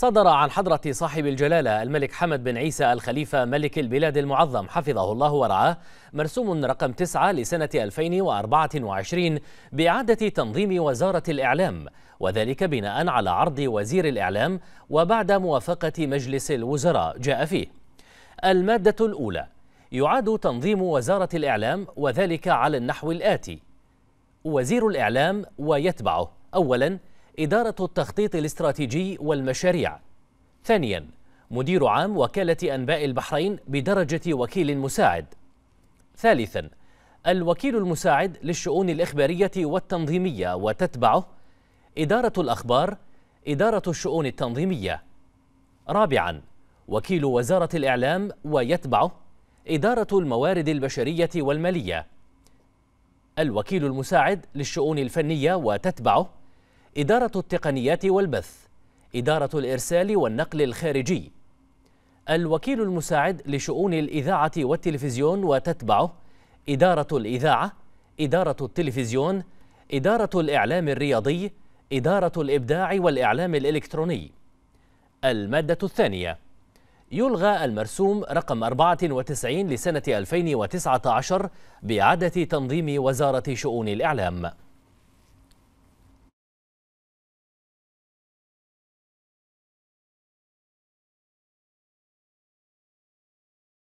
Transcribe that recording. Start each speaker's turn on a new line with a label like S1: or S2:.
S1: صدر عن حضرة صاحب الجلالة الملك حمد بن عيسى الخليفة ملك البلاد المعظم حفظه الله ورعاه مرسوم رقم 9 لسنة 2024 بإعادة تنظيم وزارة الإعلام وذلك بناء على عرض وزير الإعلام وبعد موافقة مجلس الوزراء جاء فيه المادة الأولى يعاد تنظيم وزارة الإعلام وذلك على النحو الآتي وزير الإعلام ويتبعه أولاً إدارة التخطيط الاستراتيجي والمشاريع ثانيا مدير عام وكالة أنباء البحرين بدرجة وكيل مساعد ثالثا الوكيل المساعد للشؤون الإخبارية والتنظيمية وتتبعه إدارة الأخبار إدارة الشؤون التنظيمية رابعا وكيل وزارة الإعلام ويتبعه إدارة الموارد البشرية والمالية الوكيل المساعد للشؤون الفنية وتتبعه إدارة التقنيات والبث إدارة الإرسال والنقل الخارجي الوكيل المساعد لشؤون الإذاعة والتلفزيون وتتبعه إدارة الإذاعة إدارة التلفزيون إدارة الإعلام الرياضي إدارة الإبداع والإعلام الإلكتروني المادة الثانية يلغى المرسوم رقم 94 لسنة 2019 بعدة تنظيم وزارة شؤون الإعلام